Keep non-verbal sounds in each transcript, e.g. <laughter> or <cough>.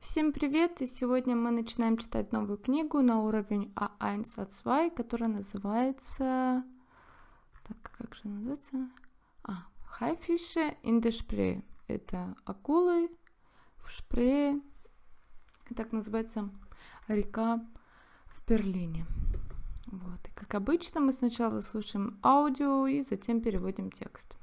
Всем привет! И сегодня мы начинаем читать новую книгу на уровень А1 А2, которая называется... Так, как же называется? А, Хайфише in the Spree. Это акулы в Шпрее. Так называется река в Берлине. Вот. И как обычно, мы сначала слушаем аудио и затем переводим текст.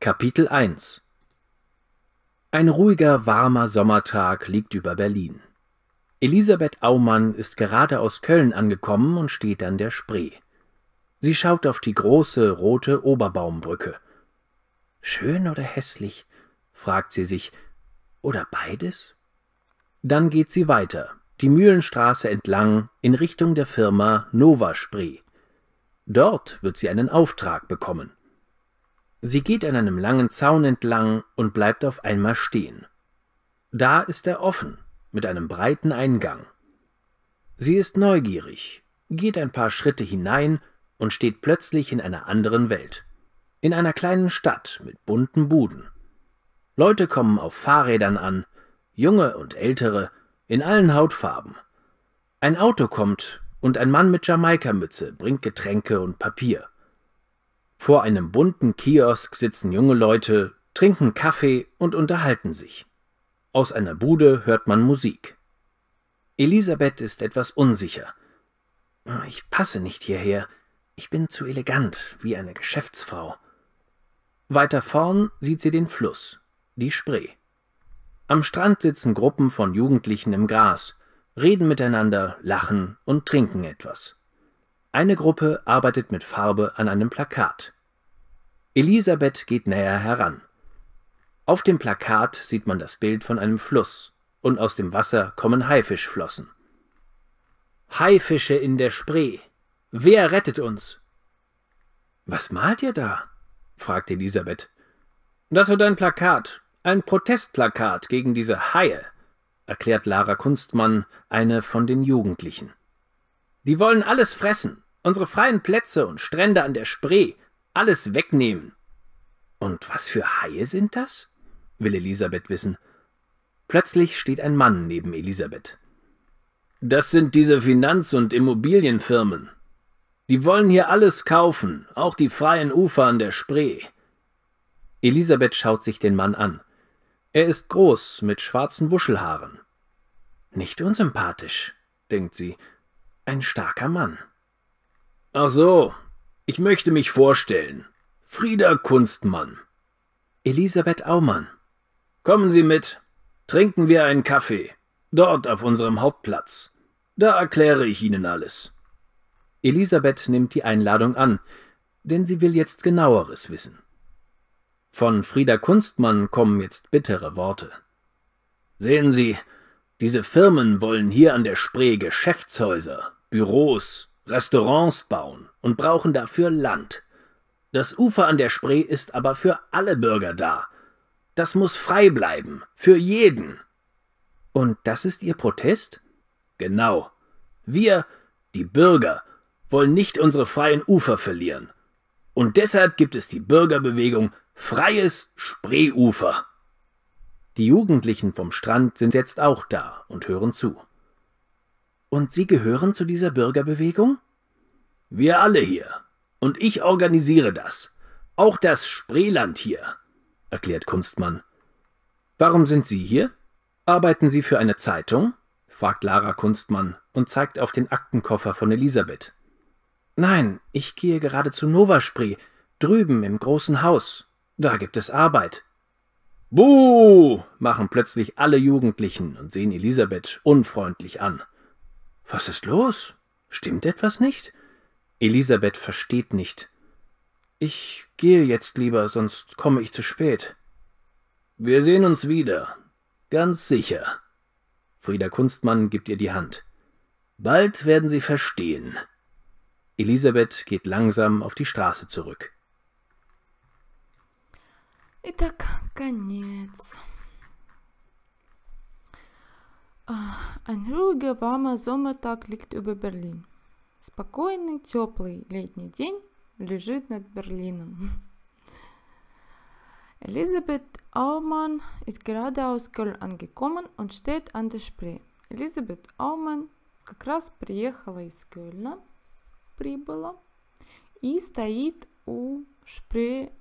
Kapitel 1 Ein ruhiger, warmer Sommertag liegt über Berlin. Elisabeth Aumann ist gerade aus Köln angekommen und steht an der Spree. Sie schaut auf die große rote Oberbaumbrücke. Schön oder hässlich? fragt sie sich. Oder beides? Dann geht sie weiter, die Mühlenstraße entlang, in Richtung der Firma Nova Spree. Dort wird sie einen Auftrag bekommen. Sie geht an einem langen Zaun entlang und bleibt auf einmal stehen. Da ist er offen, mit einem breiten Eingang. Sie ist neugierig, geht ein paar Schritte hinein und steht plötzlich in einer anderen Welt. In einer kleinen Stadt mit bunten Buden. Leute kommen auf Fahrrädern an, junge und ältere, in allen Hautfarben. Ein Auto kommt und ein Mann mit Jamaika-Mütze bringt Getränke und Papier. Vor einem bunten Kiosk sitzen junge Leute, trinken Kaffee und unterhalten sich. Aus einer Bude hört man Musik. Elisabeth ist etwas unsicher. Ich passe nicht hierher. Ich bin zu elegant, wie eine Geschäftsfrau. Weiter vorn sieht sie den Fluss, die Spree. Am Strand sitzen Gruppen von Jugendlichen im Gras, reden miteinander, lachen und trinken etwas. Eine Gruppe arbeitet mit Farbe an einem Plakat. Elisabeth geht näher heran. Auf dem Plakat sieht man das Bild von einem Fluss und aus dem Wasser kommen Haifischflossen. Haifische in der Spree. Wer rettet uns? Was malt ihr da? fragt Elisabeth. Das wird ein Plakat, ein Protestplakat gegen diese Haie, erklärt Lara Kunstmann, eine von den Jugendlichen. Die wollen alles fressen, unsere freien Plätze und Strände an der Spree, alles wegnehmen. Und was für Haie sind das? will Elisabeth wissen. Plötzlich steht ein Mann neben Elisabeth. Das sind diese Finanz- und Immobilienfirmen. Die wollen hier alles kaufen, auch die freien Ufer an der Spree. Elisabeth schaut sich den Mann an. Er ist groß, mit schwarzen Wuschelhaaren. Nicht unsympathisch, denkt sie ein starker Mann. Ach so, ich möchte mich vorstellen. Frieder Kunstmann. Elisabeth Aumann. Kommen Sie mit. Trinken wir einen Kaffee. Dort auf unserem Hauptplatz. Da erkläre ich Ihnen alles. Elisabeth nimmt die Einladung an, denn sie will jetzt genaueres wissen. Von Frieda Kunstmann kommen jetzt bittere Worte. Sehen Sie, diese Firmen wollen hier an der Spree Geschäftshäuser, Büros, Restaurants bauen und brauchen dafür Land. Das Ufer an der Spree ist aber für alle Bürger da. Das muss frei bleiben, für jeden. Und das ist Ihr Protest? Genau. Wir, die Bürger, wollen nicht unsere freien Ufer verlieren. Und deshalb gibt es die Bürgerbewegung Freies Spreeufer. Die Jugendlichen vom Strand sind jetzt auch da und hören zu. Und Sie gehören zu dieser Bürgerbewegung? Wir alle hier. Und ich organisiere das. Auch das Spreeland hier, erklärt Kunstmann. Warum sind Sie hier? Arbeiten Sie für eine Zeitung? fragt Lara Kunstmann und zeigt auf den Aktenkoffer von Elisabeth. Nein, ich gehe gerade zu Nova Spree, drüben im großen Haus. Da gibt es Arbeit. Buh! machen plötzlich alle Jugendlichen und sehen Elisabeth unfreundlich an. Was ist los? Stimmt etwas nicht? Elisabeth versteht nicht. Ich gehe jetzt lieber, sonst komme ich zu spät. Wir sehen uns wieder. Ganz sicher. Frieda Kunstmann gibt ihr die Hand. Bald werden Sie verstehen. Elisabeth geht langsam auf die Straße zurück. Итак, конец. Ein ruhiger, warmer Sommertag liegt über Berlin. Спокойный, теплый летний день лежит над Берлином. Elisabeth Aumann ist gerade aus Köln angekommen und steht an der Spree. Elisabeth Aumann как раз приехала из Кёльна, прибыла и стоит у Шпре.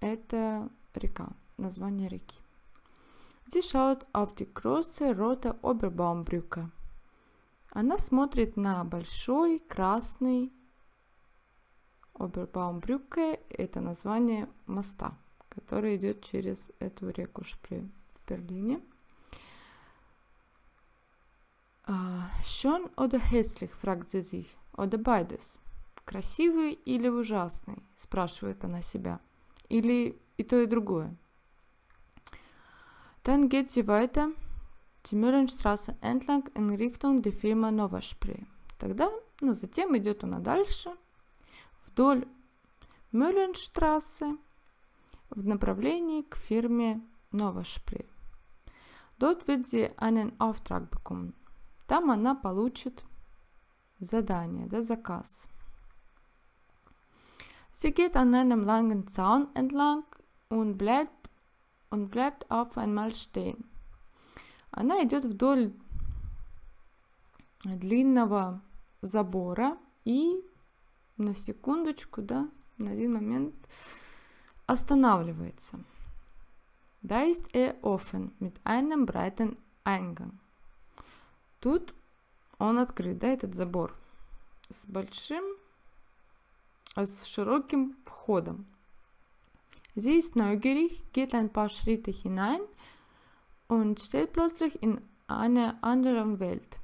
Это река, название реки. Sie шаут auf die große rote Oberbaumbrücke. Она смотрит на большой красный Обербаумбрюке – это название моста, который идет через эту реку Шпри в Берлине. Schön oder hässlich, fragt sie sich, oder beides. Красивый или ужасный, спрашивает она себя. Или и то, и другое. Dann geht sie weiter die Mühlenstraße entlang in Richtung der Firma Novaspree. Тогда, ну, затем идет она дальше, вдоль Mühlenstraße в направлении к фирме Новашпрей. Dort wird sie einen Auftrag bekommen. Там она получит задание, да, заказ. Sie geht an einem langen Zaun entlang und bleibt und bleibt auf einmal stehen. Она идет вдоль длинного забора и на секундочку, да, на один момент останавливается. Da ist er offen mit einem breiten Eingang. Тут он открыт, да, этот забор с большим, с широким входом. Sie ist neugierig, geht ein paar Schritte hinein und steht plötzlich in einer anderen Welt.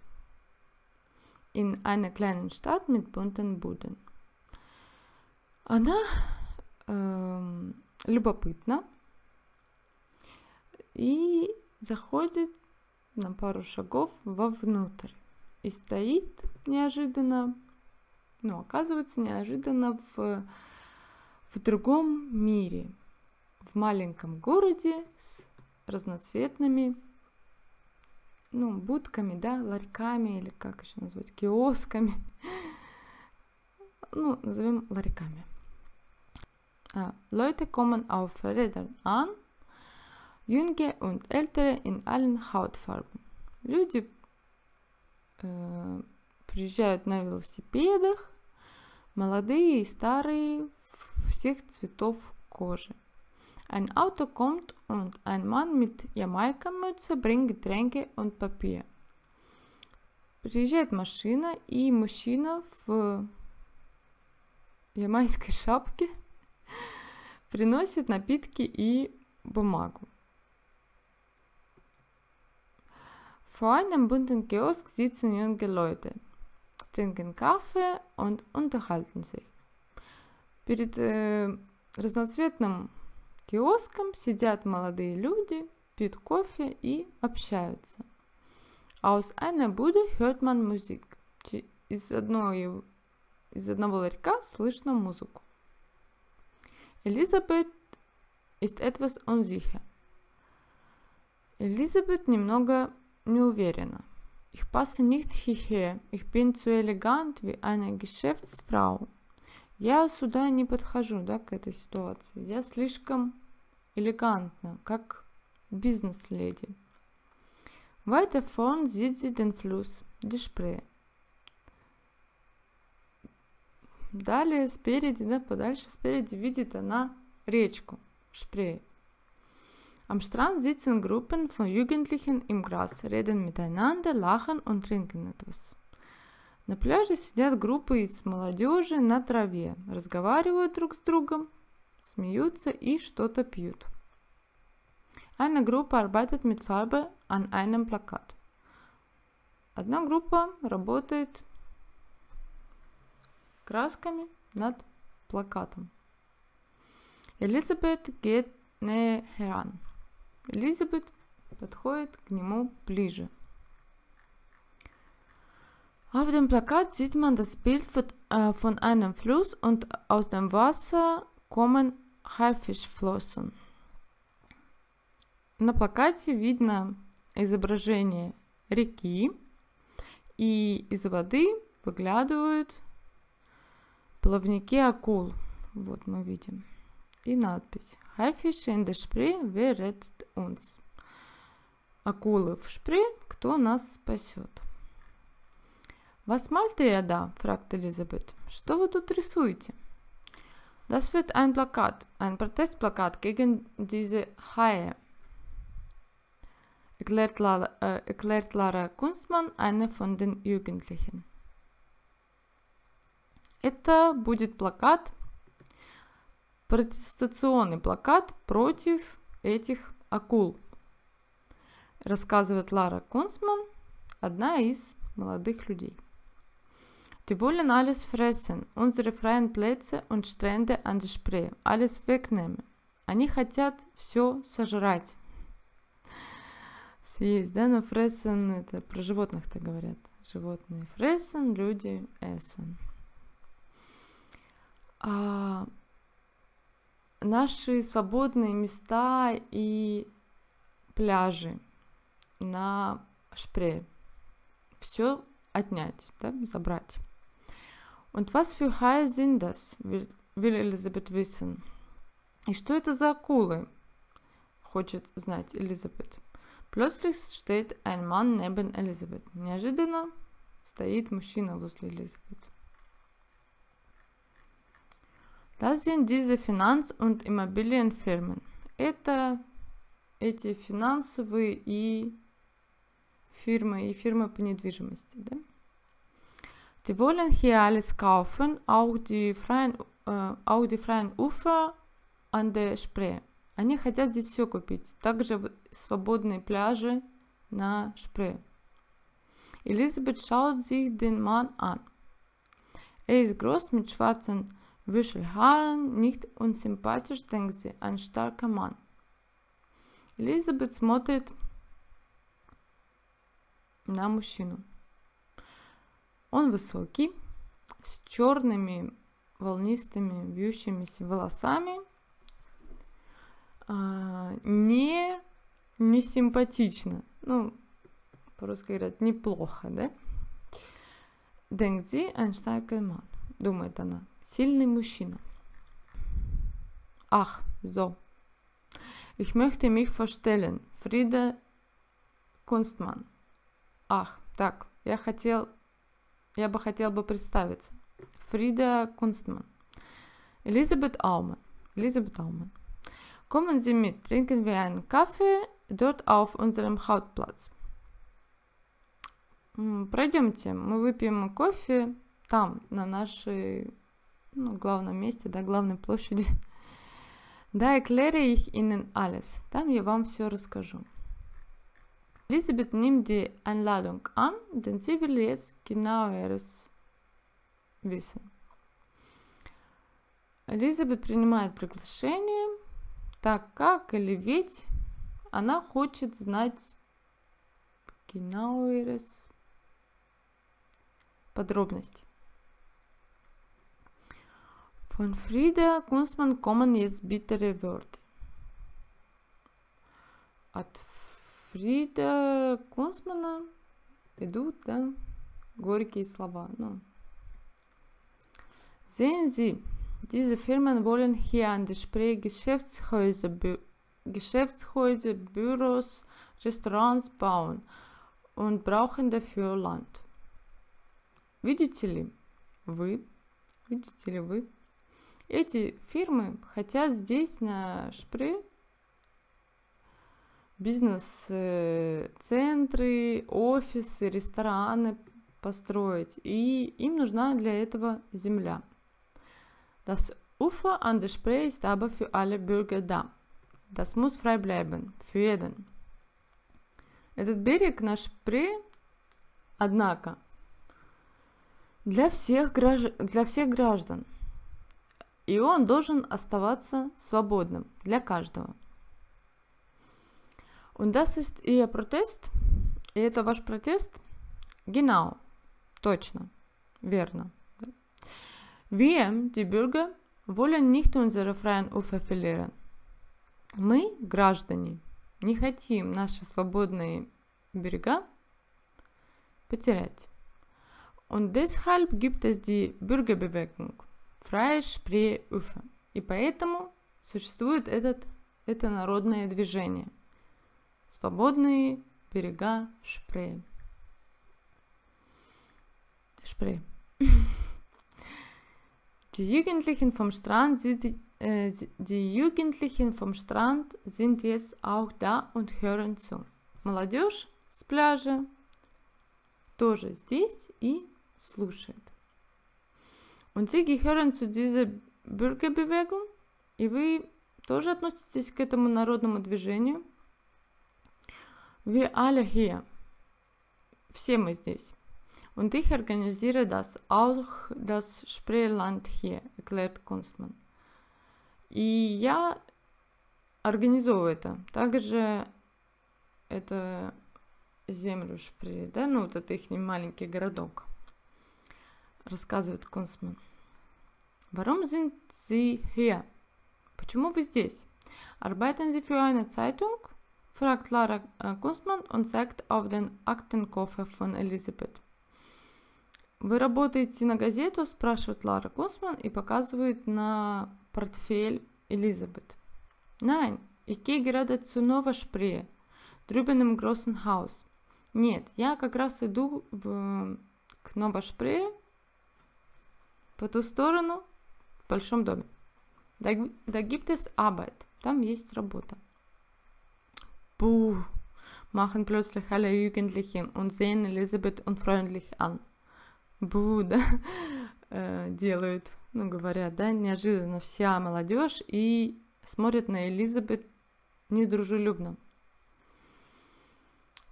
In einer kleinen Stadt mit bunten Buden. Она э, любопытна и заходит на пару шагов вовнутрь и стоит неожиданно, ну, оказывается, неожиданно в, в другом мире – в маленьком городе с разноцветными ну, будками, да, ларьками или как еще назвать, киосками. Ну, назовем ларьками. А, Leute kommen auf Rädern an, junge und Ältere in allen Hautfarben. Люди э, приезжают на велосипедах, молодые и старые, всех цветов кожи. Ein Auto kommt und ein Mann mit Jamaika-Mütze bringt Getränke und Papier. Приезжает машина и мужчина в ямайской шапке приносит напитки и бумагу. Vor einem bunten Kiosk sitzen junge Leute, trinken Kaffee und unterhalten sich. Перед э, разноцветным киоском сидят молодые люди, пьют кофе и общаются. Aus einer Bude hört man Musik. Из, одной, из одного ларька слышно музыку. Элизабет ist etwas unsicher. Элизабет немного неуверена. уверена. Ich passe nicht hierher. Ich bin zu elegant wie eine Geschäftsfrau. Я сюда не подхожу, да, к этой ситуации. Я слишком элегантно, как бизнес-леди. Weiter vorn sieht sie den Fluss, die Spree. Далее спереди, да, подальше спереди видит она речку, Шпрее. Am Strand sitzen Gruppen von Jugendlichen im Gras, reden miteinander, lachen und trinken etwas. На пляже сидят группы из молодежи на траве, разговаривают друг с другом, смеются и что-то пьют. Eine Gruppe arbeitet mit Farbe an einem Plakat. Одна группа работает красками над плакатом. Элизабет geht näher heran. Элизабет подходит к нему ближе. Auf dem Plakat sieht man das Bild von einem Fluss und aus dem Wasser Common Haifischflossen. На плакате видно изображение реки, и из воды выглядывают плавники акул. Вот мы видим. И надпись «Хайфиш in the Spree, wer rettet uns?» Акулы в шпре, кто нас спасет? В асфальте ряда, фракт Элизабет, что вы тут рисуете? Das wird ein Plakat, ein Protestplakat gegen diese Haie. Erklärt Lara, äh, erklärt Lara Kunstmann, eine von den Jugendlichen. Это будет плакат, протестационный плакат против этих акул, рассказывает Лара Консман, одна из молодых людей. Die wollen alles fressen, unsere freien Plätze und Strände an der Spree, alles wegnehmen. Они хотят все сожрать. Съесть, да, но фрессен, это про животных-то говорят. Животные фрессен, люди эссен. А, наши свободные места и пляжи на шпре. Все отнять, да, забрать. Und was für Haie sind das? Will, will Элизабет wissen. И что это за акулы? Хочет знать Элизабет. Plötzlich steht ein Mann neben Элизабет. Неожиданно стоит мужчина возле Элизабет. Das sind diese Finanz- und Immobilienfirmen. Это эти финансовые и фирмы, и фирмы по недвижимости, да? Die wollen hier alles kaufen, auch die freien, äh, auch die freien Ufer an der Spree. Они хотят здесь все купить, также свободные пляжи на Шпрее. Элизабет schaut sich den Mann an. Er ist groß mit schwarzen Wischelhaaren, nicht unsympathisch, denkt sie, ein starker Mann. Элизабет смотрит на мужчину. Он высокий, с черными волнистыми вьющимися волосами. А, не, не симпатично. Ну, по-русски говорят, неплохо, да? Дэнгзи Эйнштайкельман, думает она. Сильный мужчина. Ах, зо. Ich möchte mich vorstellen. Фрида Кунстман. Ах, так, я хотел я бы хотел бы представиться. Фрида Кунстман. Элизабет Ауман. Элизабет Ауман. Kommen Sie mit, trinken wir einen Kaffee dort auf unserem Hauptplatz. Пройдемте, мы выпьем кофе там, на нашей ну, главном месте, да, главной площади. <laughs> Да, erkläre ich Ihnen alles. Там я вам все расскажу. Elisabeth nimmt die Einladung an, denn sie will jetzt genaueres wissen. Элизабет принимает приглашение, так как или ведь она хочет знать Генауэрес подробности. Von Frieda Kunstmann kommen jetzt bittere Wörter. От Фрида Консмана идут, да, горькие слова. Ну. Sehen Sie, diese Firmen wollen hier an der Spree Geschäftshäuser, Bü Geschäftshäuser, Büros, Restaurants bauen und brauchen dafür Land. Видите ли вы, видите ли вы, эти фирмы хотят здесь на Шпре бизнес-центры, э, офисы, рестораны построить. И им нужна для этого земля. Das Ufer an der Spree ist aber für alle Bürger da. Das muss frei bleiben, für jeden. Этот берег на Шпре, однако, для всех, гражд... для всех граждан. И он должен оставаться свободным для каждого. Und das ist ihr Protest. И это ваш протест. Genau. Точно. Верно. Wir, die Bürger, wollen nicht unsere freien Ufer verlieren. Мы, граждане, не хотим наши свободные берега потерять. Und deshalb gibt es die Bürgerbewegung Freie Spreeufer. И поэтому существует этот, это народное движение – Свободные берега Шпрее. Шпрее. Die Jugendlichen vom Strand sind äh, die Jugendlichen vom Strand sind jetzt auch da und hören zu. Молодежь с пляжа тоже здесь и слушает. Und Sie gehören zu dieser Bürgerbewegung, и вы тоже относитесь к этому народному движению – Wir alle hier. Все мы здесь. Und ich organisiere das, auch das Spreeland hier, erklärt Kunstmann. И я организовываю это. Также это землю Шпри, да, ну вот это их маленький городок, рассказывает Кунсман. Warum sind Sie hier? Почему вы здесь? Arbeiten Sie für eine Zeitung? fragt Lara Kunstmann und zeigt auf den Aktenkoffer von Elisabeth. «Вы работаете на газету?» – спрашивает Лара Кунстман и показывает на портфель Элизабет. «Nein, ich gehe gerade zu Nova Spree, drüben im großen Haus». «Нет, я как раз иду в, к Nova Spree, по ту сторону, в большом доме». «Da gibt es Arbeit», там есть работа. Buh, machen plötzlich alle Jugendlichen und sehen Elisabeth unfreundlich an. Buh, да, э, делают, ну, говорят, да, неожиданно вся молодежь и смотрит на Элизабет недружелюбно.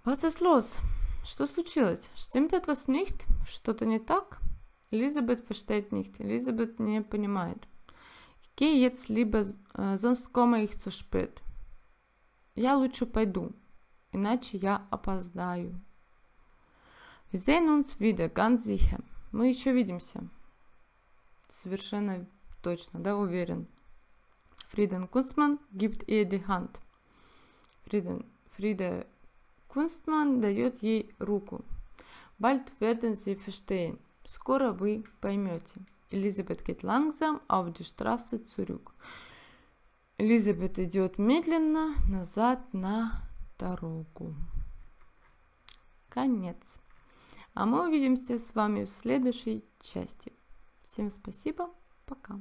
Was ist los? Что случилось? Stimmt etwas nicht? Что-то не так? Элизабет versteht nicht. Элизабет не понимает. Ich gehe jetzt lieber, sonst komme ich zu spät я лучше пойду, иначе я опоздаю. Wir sehen uns wieder, ganz sicher. Мы еще видимся. Совершенно точно, да, уверен. Фриден Кунстман gibt ihr die Hand. Фриден, Фриде Кунстман дает ей руку. Bald werden sie verstehen. Скоро вы поймете. Элизабет geht langsam auf die Straße zurück. Элизабет идет медленно назад на дорогу. Конец. А мы увидимся с вами в следующей части. Всем спасибо. Пока.